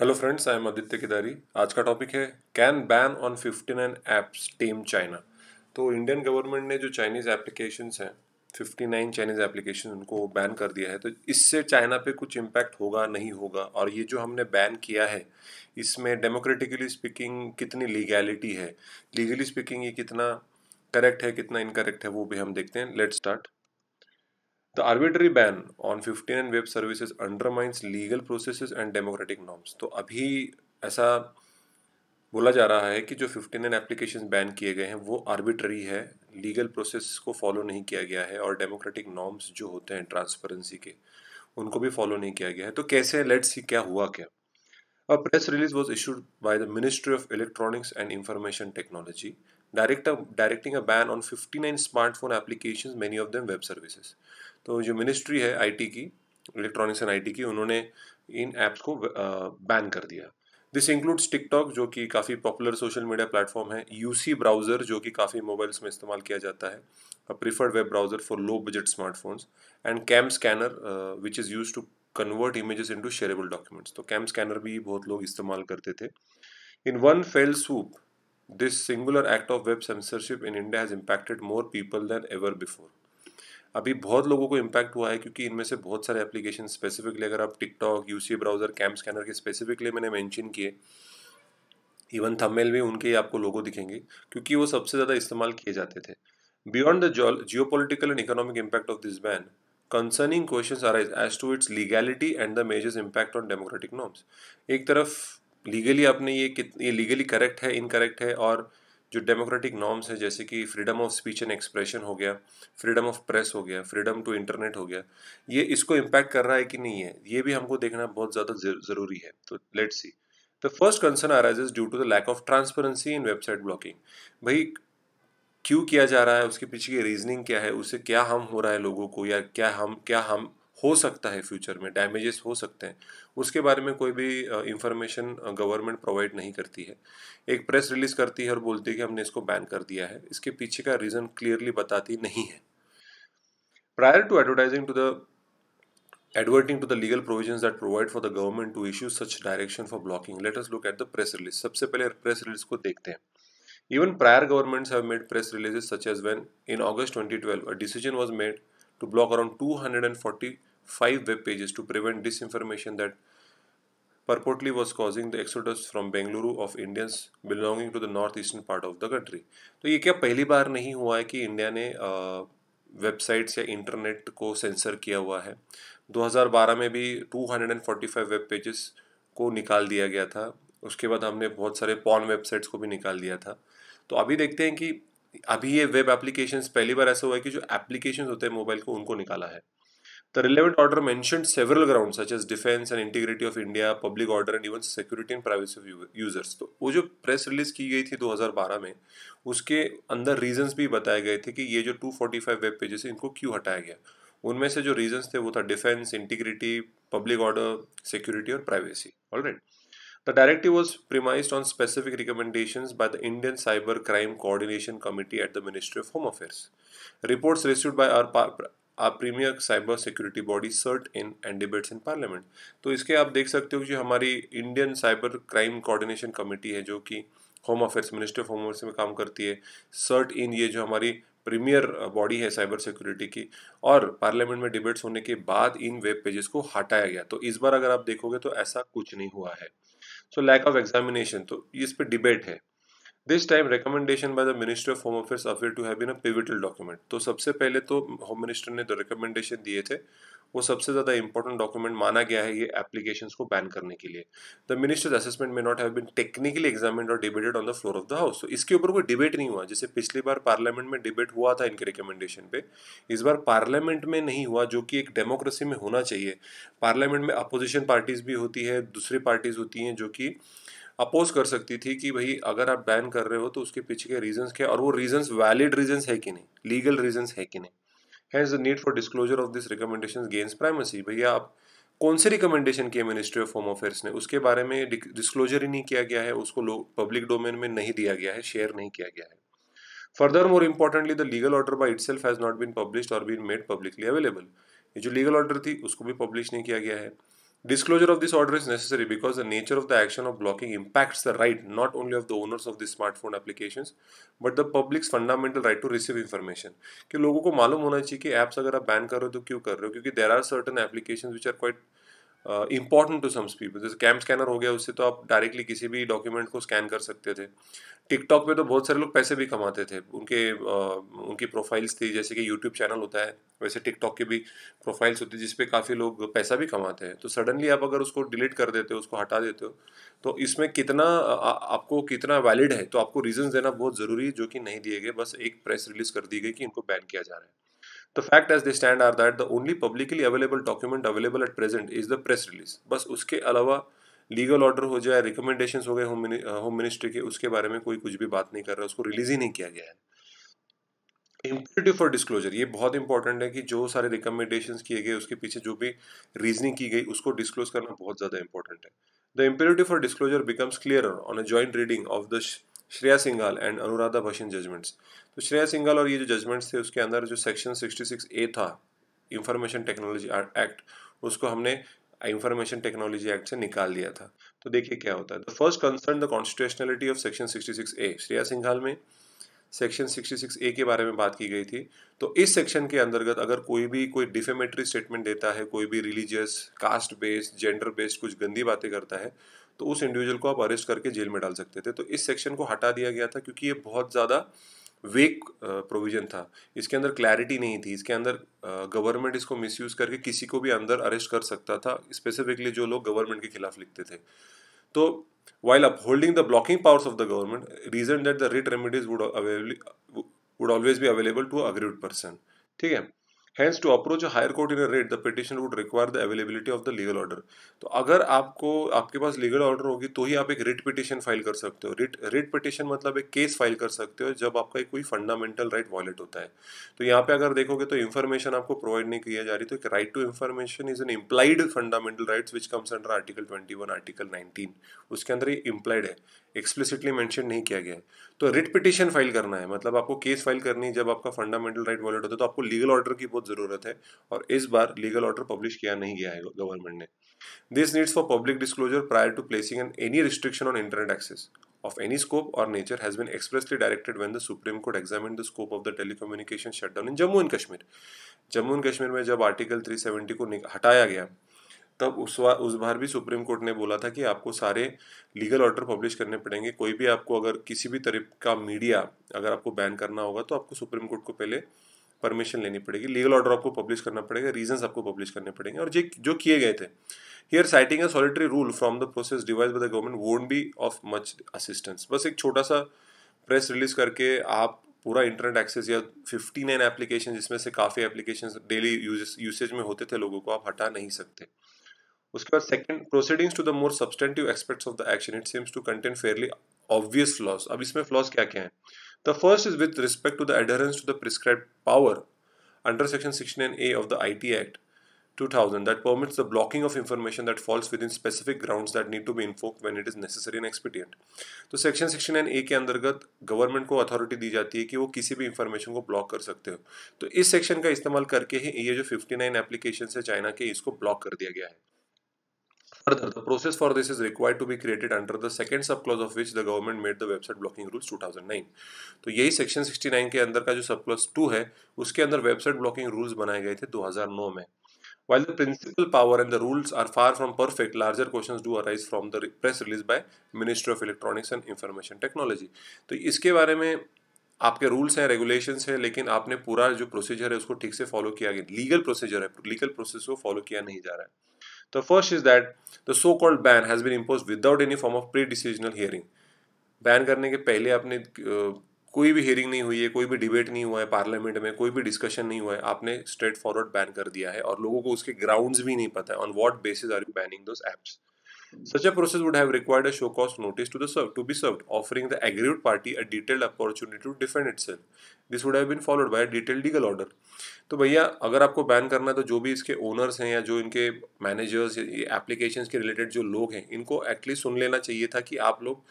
Hello friends I am Aditya Kidari आज का topic है can ban on fifty nine apps team China तो Indian government ने जो चाइनीज़ एप्लीकेशंस हैं फिफ्टी नाइन चाइनीज़ एप्लीकेशन उनको बैन कर दिया है तो इससे चाइना पे कुछ इम्पैक्ट होगा नहीं होगा और ये जो हमने बैन किया है इसमें डेमोक्रेटिकली स्पीकिंग कितनी लीगैलिटी है लीगली स्पीकिंग ये कितना करेक्ट है कितना इनकरेक्ट है वो भी हम देखते हैं let start The arbitrary ban on 15 and web services undermines legal processes and democratic norms. तो अभी ऐसा बोला जा रहा है कि जो 15 एन एप्लीकेशन बैन किए गए हैं वो आर्बिट्री है लीगल प्रोसेस को फॉलो नहीं किया गया है और डेमोक्रेटिक नॉर्म्स जो होते हैं ट्रांसपेरेंसी के उनको भी फॉलो नहीं किया गया है तो कैसे लेट सी क्या हुआ क्या a press release was issued by the ministry of electronics and information technology direct directing a ban on fifty nine smartphone application many of them web services तो जो मिनिस्ट्री है आईटी की electronics and IT की उन्होंने इन apps को ban कर दिया this includes TikTok जो कि काफ़ी पॉपुलर सोशल मीडिया प्लेटफॉर्म है यूसी ब्राउज़र जो कि काफ़ी मोबाइल्स में इस्तेमाल किया जाता है preferred web browser for low budget smartphones and cam scanner which is used to convert images into shareable documents तो कैम स्कैनर भी बहुत लोग इस्तेमाल करते थे in one fell swoop this singular act of web censorship in India has impacted more people than ever before अभी बहुत लोगों को इम्पैक्ट हुआ है क्योंकि इनमें से बहुत सारे एप्लीकेशन स्पेसिफिकली अगर आप TikTok U browser cam scanner के स्पेसिफिकली मैंने मैंशन किए इवन थंबनेल में उनके आपको लोगों दिखेंगे क्योंकि वो सबसे ज़्यादा इस्तेमाल किए जाते थे beyond the geopolitical and economic impact of this ban concerning question arise as to its legality and the measures impact on democratic norms एक तरफ लीगली आपने ये कित ये लीगली करेक्ट है इनकरेक्ट है और जो डेमोक्रेटिक नॉर्म्स है जैसे कि freedom of speech and expression हो गया फ्रीडम ऑफ प्रेस हो गया फ्रीडम टू इंटरनेट हो गया ये इसको इम्पैक्ट कर रहा है कि नहीं है ये भी हमको देखना बहुत ज़्यादा ज़रूरी है तो let see the first concern arises due to the lack of transparency in website blocking भाई क्यों किया जा रहा है उसके पीछे की रीजनिंग क्या है उससे क्या हम हो रहा है लोगों को या क्या हम क्या हम हो सकता है फ्यूचर में डैमेजेस हो सकते हैं उसके बारे में कोई भी इंफॉर्मेशन गवर्नमेंट प्रोवाइड नहीं करती है एक प्रेस रिलीज करती है और बोलती है कि हमने इसको बैन कर दिया है इसके पीछे का रीजन क्लियरली बताती नहीं है prior to advertising to the adverting to the legal provision that provide for the government to issue such direction for blocking let's look at the press release सबसे पहले प्रेस रिलीज को देखते हैं even prior governments have made press releases such as when in August 2012 a decision was made to block around 240 five web pages to prevent disinformation that purportedly was causing the exodus from Bengaluru of Indians belonging to the northeastern part of the country. तो ये क्या पहली बार नहीं हुआ है कि India ने websites या इंटरनेट को सेंसर किया हुआ है 2012 में भी 245 वेब पेजेस को निकाल दिया गया था उसके बाद हमने बहुत सारे पॉन वेबसाइट्स को भी निकाल दिया था तो अभी देखते हैं कि अभी ये वेब एप्लीकेशंस पहली बार ऐसा हुआ है कि जो एप्लीकेशंस होते हैं मोबाइल को उनको निकाला है The relevant order mentioned several grounds such as defense and integrity of India, public order and even security and privacy of users. तो वो जो press release की गई थी 2012 में उसके अंदर reasons भी बताए गए थे कि ये जो 245 web pages हैं इनको क्यों हटाया गया उनमें से जो reasons थे वो था defence integrity public order security और All right. The directive was premised on specific recommendations by the Indian Cyber Crime Coordination Committee at the Ministry of Home Affairs. Reports received by our आप premier cyber security body CERT in and debates in parliament तो इसके आप देख सकते हो जो हमारी Indian cyber crime coordination committee है जो कि home affairs ministry of home affairs में काम करती है सर्ट इन ये जो हमारी प्रीमियर बॉडी है साइबर सिक्योरिटी की और पार्लियामेंट में डिबेट्स होने के बाद इन वेब पेजेस को हटाया गया तो इस बार अगर आप देखोगे तो ऐसा कुछ नहीं हुआ है सो लैक ऑफ एग्जामिनेशन तो इस पर डिबेट है this time recommendation by the minister of home affairs affair to have been a pivotal document तो सबसे पहले तो होम मिनिस्टर ने जो रिकमेंडेशन दिए थे वो सबसे ज़्यादा इंपॉर्टेंट डॉक्यूमेंट माना गया है ये एप्लीकेशंस को बैन करने के लिए द मिनिस्टर्स असेसमेंट में not have been technically examine और debated on the floor of the house तो इसके ऊपर कोई डिबेट नहीं हुआ जैसे पिछली बार पार्लियामेंट में डिबेट हुआ था इनके रिकमेंडेशन पे इस बार पार्लियामेंट में नहीं हुआ जो कि एक डेमोक्रेसी में होना चाहिए पार्लियामेंट में अपोजिशन पार्टीज भी होती है दूसरी पार्टीज होती हैं जो कि अपोज कर सकती थी कि भाई अगर आप बैन कर रहे हो तो उसके पीछे के रीजंस क्या और वो रीजंस वैलिड रीजंस है कि नहीं लीगल रीजंस है कि नहीं has the need for disclosure of this recommendation gains primacy भैया आप कौन से रिकमेंडेशन किए मिनिस्ट्री ऑफ होम अफेयर्स ने उसके बारे में डिस्क्लोजर ही नहीं किया गया है उसको पब्लिक डोमेन में नहीं दिया गया है शेयर नहीं किया गया है further more importantly the legal order by itself has not been publish or been made publicly available ये जो लीगल ऑर्डर थी उसको भी पब्लिश नहीं किया गया है Disclosure of this order is necessary because the nature of the action of blocking impacts the right not only of the owners of the smartphone applications but the public's fundamental right to receive information. कि लोगों को मालूम होना चाहिए कि apps अगर आप ban कर रहे हो तो क्यों कर रहे हो क्योंकि they're important to some people जैसे कैम स्कैनर हो गया उससे तो आप डायरेक्टली किसी भी डॉक्यूमेंट को स्कैन कर सकते थे टिकटॉक पे तो बहुत सारे लोग पैसे भी कमाते थे उनके uh, उनकी प्रोफाइल्स थी जैसे कि यूट्यूब चैनल होता है वैसे टिकटॉक के भी प्रोफाइल्स होती है जिसपे काफ़ी लोग पैसा भी कमाते हैं तो सडनली आप अगर उसको डिलीट कर देते हो उसको हटा देते हो तो इसमें कितना आ, आपको कितना वैलिड है तो आपको रीजन देना बहुत ज़रूरी है जो कि नहीं दिए गए बस एक प्रेस रिलीज कर दी गई कि इनको बैन किया जा रहा है The fact as they stand are that the only publicly available document available at present is the press release. बस उसके अलावा लीगल ऑर्डर हो जाए रिकमेंडेशन हो गए होम मिनिस्ट्री uh, के उसके बारे में कोई कुछ भी बात नहीं कर रहा उसको रिलीज ही नहीं किया गया है इम्परेटिव फॉर डिस्क्लोजर ये बहुत इंपॉर्टेंट है कि जो सारे रिकमेंडेशन किए गए उसके पीछे जो भी रीजनिंग की गई उसको डिस्क्लोज करना बहुत ज़्यादा इंपॉर्टेंट है the imperative for disclosure becomes clear on a joint reading of the Shreya Singhal and Anuradha Bhasin judgments तो श्रेया सिंघाल और ये जो जजमेंट्स थे उसके अंदर जो सेक्शन 66 ए था इंफॉर्मेशन टेक्नोलॉजी एक्ट उसको हमने इंफॉर्मेशन टेक्नोलॉजी एक्ट से निकाल दिया था तो देखिए क्या होता है the first concern the constitutionality of section 66 A Shreya Singhal में सेक्शन 66 ए के बारे में बात की गई थी तो इस सेक्शन के अंतर्गत अगर कोई भी कोई डिफेमेटरी स्टेटमेंट देता है कोई भी religious caste based gender based कुछ गंदी बातें करता है तो उस इंडिविजुअल को आप अरेस्ट करके जेल में डाल सकते थे तो इस सेक्शन को हटा दिया गया था क्योंकि ये बहुत ज़्यादा वेक प्रोविज़न था इसके अंदर क्लैरिटी नहीं थी इसके अंदर गवर्नमेंट इसको मिसयूज़ करके किसी को भी अंदर अरेस्ट कर सकता था स्पेसिफिकली जो लोग गवर्नमेंट के खिलाफ लिखते थे तो upholding the blocking powers of the government reason that the writ remedies would available would always available available to aggrieved person ठीक है has to approach high court in a writ the petition would require the availability of the legal order तो अगर आपको आपके पास legal order होगी तो ही आप एक रिट पिटिशन फाइल कर सकते हो रिट रिट पिटिशन मतलब एक केस फाइल कर सकते हो जब आपका कोई फंडामेंटल राइट वॉलेट होता है तो यहाँ पे अगर देखोगे तो इन्फॉर्मेशन आपको प्रोवाइड नहीं किया जा रही तो एक right to information is an implied fundamental right which comes under article twenty one article nineteen उसके अंदर ये इम्प्लाइड है एक्सप्लिसिटली मेंशन नहीं किया गया है तो रिट पिटिशन फाइल करना है मतलब आपको केस फाइल करनी है जब आपका फंडामेंटल राइट वॉलेट होता है तो आपको लीगल ऑर्डर की बहुत ज़रूरत है और इस बार लीगल ऑर्डर पब्लिश किया नहीं गया है गवर्नमेंट ने this needs for public disclosure prior to placing an any restriction on internet access of any scope और nature has been expressly directed when the supreme court examine the scope of the telecommunication shutdown in Jammu and Kashmir Jammu and Kashmir में जब article 370 को हटाया गया तब उस बार उस बार भी सुप्रीम कोर्ट ने बोला था कि आपको सारे लीगल ऑर्डर पब्लिश करने पड़ेंगे कोई भी आपको अगर किसी भी तरह का मीडिया अगर आपको बैन करना होगा तो आपको सुप्रीम कोर्ट को पहले परमिशन लेनी पड़ेगी लीगल ऑर्डर आपको पब्लिश करना पड़ेगा रीजंस आपको पब्लिश करने पड़ेंगे और जो किए गए थे here citing a solitary rule from the process device by the government won't be of much assistance बस एक छोटा सा प्रेस रिलीज करके आप पूरा इंटरनेट एक्सेस या फिफ्टी नाइन एप्लीकेशन जिसमें से काफ़ी एप्लीकेशन डेली यूसेज में होते थे लोगों को आप हटा नहीं सकते उसके बाद second proceedings to the more substantive expects of the action it seems to contain fairly obvious flaws अब इसमें फ्लॉज क्या क्या है The first is with respect to the adherence to the prescribed power under section 69A of the IT Act 2000 that permits the blocking of information that falls within specific grounds that need to be invoked when it is necessary and expedient. तो Section 69A के अंतर्गत government को authority दी जाती है कि वो किसी भी information को block कर सकते हो तो इस section का इस्तेमाल करके ही ये जो 59 applications है China के इसको block कर दिया गया है Further, the process for this is required to be created under the second sub clause of which the government made the website blocking rules 2009. तो यही section 69 के अंदर का जो clause 2 है उसके अंदर website blocking rules बनाए गए थे 2009 में While the principal power and the rules are far from perfect, larger questions do arise from the press release by Ministry of Electronics and Information Technology. तो इसके बारे में आपके रूल्स हैं रेगुलेशंस हैं लेकिन आपने पूरा जो प्रोसीजर है उसको ठीक से फॉलो किया गया लीगल प्रोसीजर है लीगल प्रोसेस को फॉलो किया नहीं जा रहा है The first is that the so-called ban has been imposed without any form of pre-decisional hearing. Ban करने के पहले आपने कोई भी hearing नहीं हुई है कोई भी debate नहीं हुआ है parliament में कोई भी discussion नहीं हुआ है आपने स्ट्रेट फॉरवर्ड बैन कर दिया है और लोगों को उसके grounds भी नहीं पता है on what basis are you banning those apps Such a process would have required a show cause notice to the served, to be served, offering the aggrieved party a detailed opportunity to defend itself. This would have been followed by a detailed legal order. तो भैया अगर आपको ban करना है तो जो भी इसके ओनर्स हैं या जो इनके मैनेजर्स एप्लीकेशन के रिलेटेड जो लोग हैं इनको एटलीस्ट सुन लेना चाहिए था कि आप लोग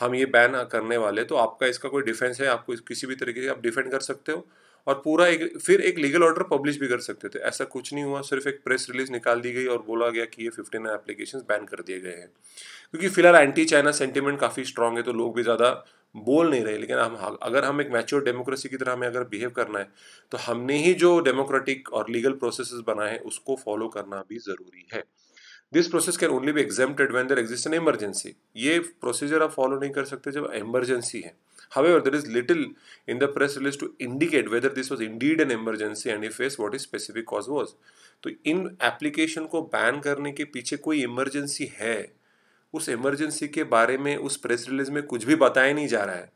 हम ये बैन करने वाले तो आपका इसका कोई डिफेंस है आपको किसी भी तरीके से आप डिफेंड कर सकते हो और पूरा एक फिर एक लीगल ऑर्डर पब्लिश भी कर सकते थे ऐसा कुछ नहीं हुआ सिर्फ एक प्रेस रिलीज निकाल दी गई और बोला गया कि ये फिफ्टी नाइन एप्लीकेशन बैन कर दिए गए हैं क्योंकि फिलहाल एंटी चाइना सेंटिमेंट काफ़ी स्ट्रांग है तो लोग भी ज़्यादा बोल नहीं रहे लेकिन हम अगर हम एक मैच्योर डेमोक्रेसी की तरह हमें अगर बिहेव करना है तो हमने ही जो डेमोक्रेटिक और लीगल प्रोसेस बनाए हैं उसको फॉलो करना भी ज़रूरी है this process can only be exempted when there exist an emergency ये प्रोसीजर आप फॉलो नहीं कर सकते जब एमरजेंसी है However, there is little in the press release to indicate whether this was indeed an emergency and if yes, what its specific cause was. तो इन application को ban करने के पीछे कोई इमरजेंसी है उस इमरजेंसी के बारे में उस प्रेस रिलीज में कुछ भी बताया नहीं जा रहा है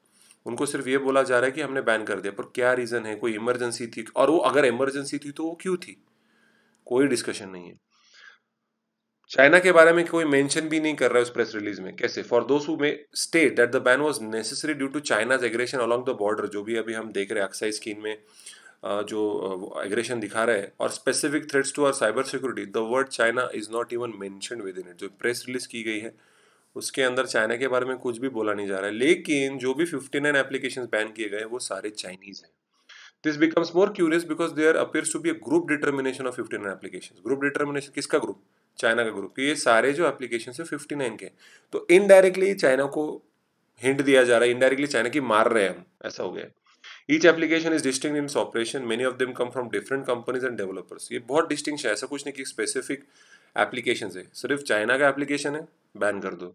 उनको सिर्फ ये बोला जा रहा है कि हमने बैन कर दिया पर क्या रीज़न है कोई इमरजेंसी थी और वो अगर इमरजेंसी थी तो वो क्यों थी कोई डिस्कशन नहीं है चाइना के बारे में कोई मेंशन भी नहीं कर रहा है उस प्रेस रिलीज में कैसे for those who state that the ban was necessary due to China's aggression along the border जो भी अभी हम देख रहे हैं अक्साई स्कीन में जो एग्रेशन दिखा रहा है और specific threats to our cyber security the word China is not even mention within it जो प्रेस रिलीज की गई है उसके अंदर चाइना के बारे में कुछ भी बोला नहीं जा रहा है लेकिन जो भी फिफ्टी नाइन एप्लीकेशन बैन किए गए वो सारे चाइनीज हैं this becomes more curious because there appears to be a group determination of fifty nine application group determination किसका ग्रुप चाइना का ग्रुप तो ये सारे जो एप्लीकेशन है फिफ्टी नाइन के तो इनडायरेक्टली चाइना को हिंट दिया जा रहा है इनडायरेक्टली चाइना की मार रहे हैं हम ऐसा हो गया each application is distinct in operation many of them come from different companies and developers ये बहुत डिस्टिंग है ऐसा कुछ नहीं कि स्पेसिफिक एप्लीकेशन है सिर्फ चाइना का एप्लीकेशन है बैन कर दो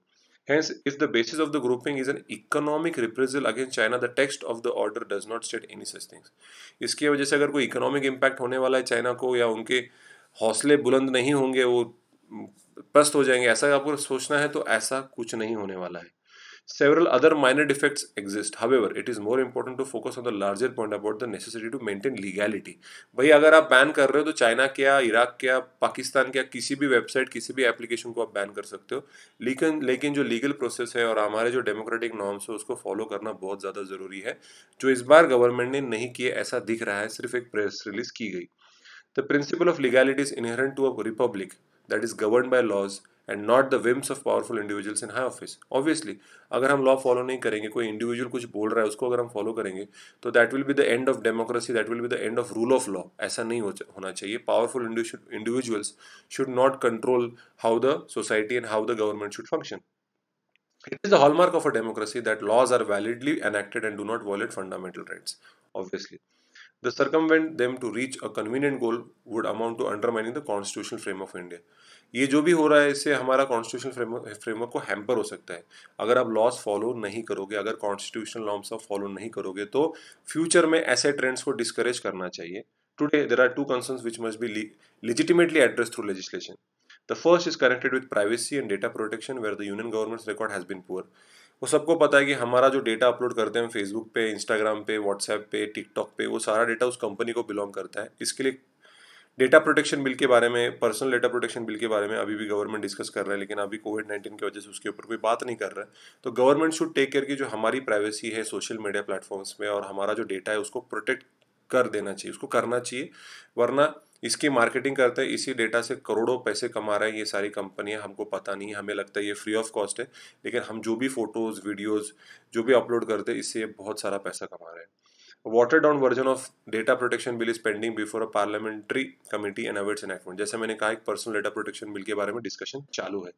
Hence, if the basis of the grouping is an economic reprisal against China the text of the order does not state any such things इसकी वजह से अगर कोई इकोनॉमिक इम्पैक्ट होने वाला है चाइना को या उनके हौसले बुलंद नहीं होंगे वो पस्त हो जाएंगे ऐसा आपको सोचना है तो ऐसा कुछ नहीं होने वाला है several other minor defects exist however it is more important to focus on the larger point about the necessity to maintain legality भाई अगर आप बैन कर रहे हो तो चाइना क्या इराक क्या पाकिस्तान क्या किसी भी वेबसाइट किसी भी एप्लीकेशन को आप बैन कर सकते हो लेकिन लेकिन जो लीगल प्रोसेस है और हमारे जो डेमोक्रेटिक नॉर्म्स है उसको फॉलो करना बहुत ज़्यादा ज़रूरी है जो इस बार गवर्नमेंट ने नहीं किए ऐसा दिख रहा है सिर्फ एक प्रेस रिलीज की गई the principle of legality is inherent to a republic that is governed by laws and not the whims of powerful individuals in high office. Obviously, अगर हम law follow नहीं करेंगे, कोई individual कुछ बोल रहा है, उसको अगर that will be the end of democracy, that will be the end of rule of law. ऐसा नहीं होना चाहिए. Powerful individuals should not control how the society and how the government should function. It is the hallmark of a democracy that laws are validly enacted and do not violate fundamental rights. Obviously. the circumvent them to reach a convenient goal would amount to undermining the constitution frame of India ये जो भी हो रहा है इससे हमारा constitution framework framework को हैम्पर हो सकता है अगर आप लॉस फॉलो नहीं करोगे अगर कॉन्स्टिट्यूशन लॉम्स आप फॉलो नहीं करोगे तो फ्यूचर में ऐसे ट्रेंड्स को डिस्करेज करना चाहिए today there are two concerns which must be legitimately address through legislation the first is connected with privacy and data protection where the union government record has been poor वो सबको पता है कि हमारा जो डेटा अपलोड करते हैं Facebook पे इंस्टाग्राम पे व्हाट्सएप पे टिकटॉक पे वो सारा डेटा उस कंपनी को बिलोंग करता है इसके लिए डेटा प्रोटेक्शन बिल के बारे में पर्सनल डेटा प्रोटेक्शन बिल के बारे में अभी भी गवर्नमेंट डिस्कस कर रहा है लेकिन अभी कोविड नाइन्टीन की वजह से उसके ऊपर कोई बात नहीं कर रहा है तो गवर्नमेंट शुड टेक केयर की जो हमारी प्राइवेसी है सोशल मीडिया प्लेटफॉर्म्स में और हमारा जो डेटा है उसको प्रोटेक्ट कर देना चाहिए उसको करना चाहिए वरना इसकी मार्केटिंग करते हैं इसी डेटा से करोड़ों पैसे कमा रहे हैं ये सारी कंपनियां हमको पता नहीं है हमें लगता है ये फ्री ऑफ कॉस्ट है लेकिन हम जो भी फोटोज़ वीडियोज़ जो भी अपलोड करते हैं इससे बहुत सारा पैसा कमा रहे हैं water down version of data protection bill is pending before a parliamentary committee and awaits enactment जैसे मैंने कहा एक पर्सनल डेटा प्रोटेक्शन बिल के बारे में डिस्कशन चालू है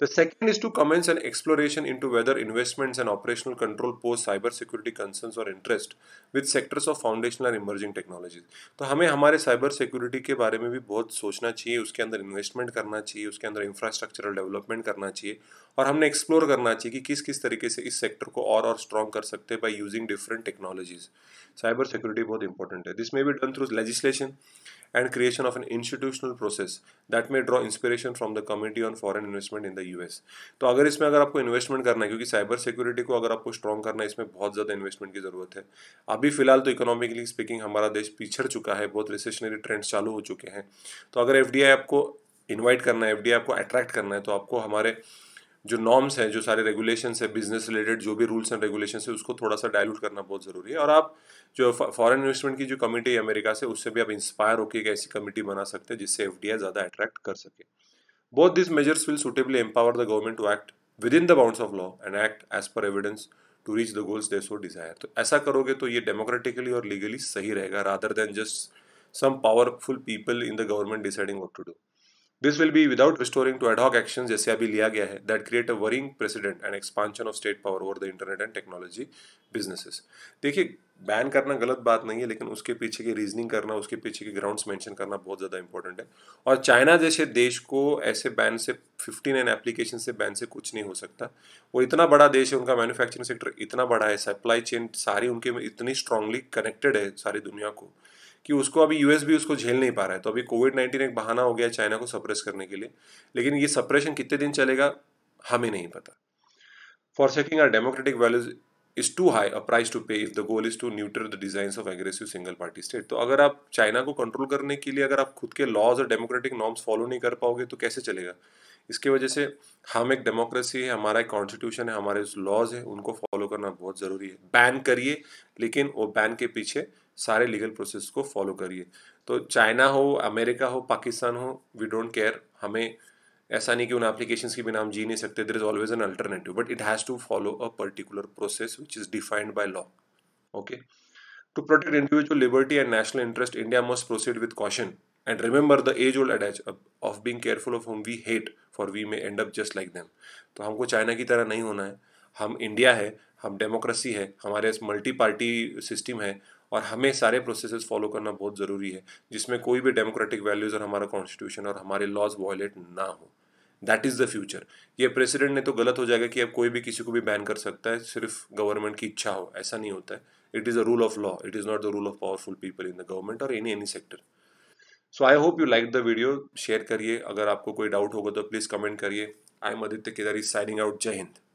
The second is to commence an exploration into whether investments and operational control pose cybersecurity concerns or interest with sectors of foundational and emerging technologies. तो हमें हमारे साइबर सिक्योरिटी के बारे में भी बहुत सोचना चाहिए उसके अंदर इन्वेस्टमेंट करना चाहिए उसके अंदर इंफ्रास्ट्रक्चरल डेवलपमेंट करना चाहिए और हमने एक्सप्लोर करना चाहिए कि किस किस तरीके से इस सेक्टर को और और स्ट्रॉन्ग कर सकते हैं by using different technologies cyber security बहुत इंपॉर्टेंट है this may be done through legislation and creation of an institutional process that may draw inspiration from the committee on foreign investment in the US. तो अगर इसमें अगर आपको investment करना है क्योंकि साइबर सिक्योरिटी को अगर आपको स्ट्रॉन्ग करना है इसमें बहुत ज़्यादा इन्वेस्टमेंट की ज़रूरत है अभी फिलहाल तो इकोनॉमिकली स्पीकिंग हमारा देश पिछड़ चुका है बहुत रिसेशनरी ट्रेंड्स चालू हो चुके हैं तो अगर एफ आपको इन्वाइट करना है एफ आपको अट्रैक्ट करना है तो आपको हमारे जो नॉर्म्स हैं जो सारे रेगुलेशन है बिजनेस रिलेटेड जो भी रूल्स एंड रेगुलेशन है उसको थोड़ा सा डायलूट करना बहुत ज़रूरी है और आप जो फॉरेन इन्वेस्टमेंट की जो कमेटी है अमेरिका से उससे भी आप इंस्पायर होकर एक ऐसी कमेटी बना सकते हैं जिससे एफ ज़्यादा अट्रैक्ट कर सके both this measures will suitably empower the government to act within the bound of law and act as per evidence to reach the goals they so desire तो ऐसा करोगे तो ये डेमोक्रेटिकली और legally सही रहेगा rather than just some powerful people in the government deciding what to do this will be without restoring to ad hoc action जैसे अभी लिया गया है that create a warring president and expansion of state power over the internet and technology businesses देखिए ban करना गलत बात नहीं है लेकिन उसके पीछे की रीजनिंग करना उसके पीछे के ग्राउंड्स मैंशन करना बहुत ज़्यादा इंपॉर्टेंट है और चाइना जैसे देश को ऐसे बैन से फिफ्टी नाइन एप्लीकेशन से बैन से कुछ नहीं हो सकता वो इतना बड़ा देश है उनका मैन्युफैक्चरिंग सेक्टर इतना बड़ा है सप्लाई चेन सारी उनके में इतनी स्ट्रांगली कनेक्टेड है सारी दुनिया को कि उसको अभी यूएस भी उसको झेल नहीं पा रहा है तो अभी कोविड नाइन्टीन एक बहाना हो गया चाइना को सप्रेस करने के लिए लेकिन ये सप्रेशन कितने दिन चलेगा हमें नहीं पता forsaking our democratic values is too high a price to pay if the goal is to neuter the design of aggressive single party state तो अगर आप चाइना को कंट्रोल करने के लिए अगर आप खुद के लॉज और डेमोक्रेटिक नॉर्म्स फॉलो नहीं कर पाओगे तो कैसे चलेगा इसके वजह से हम एक डेमोक्रेसी है हमारा एक कॉन्स्टिट्यूशन है हमारे लॉज है उनको फॉलो करना बहुत ज़रूरी है बैन करिए लेकिन वो बैन के पीछे सारे लीगल प्रोसेस को फॉलो करिए तो चाइना हो अमेरिका हो पाकिस्तान हो वी डोंट केयर हमें ऐसा नहीं कि उन एप्लीकेशंस के बिना हम जी नहीं सकते there is always an alternative but it has to follow a particular process which is defined by law okay to protect individual liberty and national interest India must proceed with caution and remember the age old adage of being careful of whom we hate for we may end up just like them तो हमको China की तरह नहीं होना है हम India है हम डेमोक्रेसी है हमारे मल्टी पार्टी सिस्टम है और हमें सारे प्रोसेसेस फॉलो करना बहुत ज़रूरी है जिसमें कोई भी डेमोक्रेटिक वैल्यूज़ और हमारा कॉन्स्टिट्यूशन और हमारे लॉज वॉयलेट ना हो दैट इज़ द फ्यूचर ये प्रेसिडेंट ने तो गलत हो जाएगा कि अब कोई भी किसी को भी बैन कर सकता है सिर्फ गवर्नमेंट की इच्छा हो ऐसा नहीं होता है it is a rule of law it is not the rule of powerful people in the government और any any sector so I hope you like the video share करिए अगर आपको कोई डाउट होगा तो प्लीज़ कमेंट करिए I am Aditya Kedari signing out जय हिंद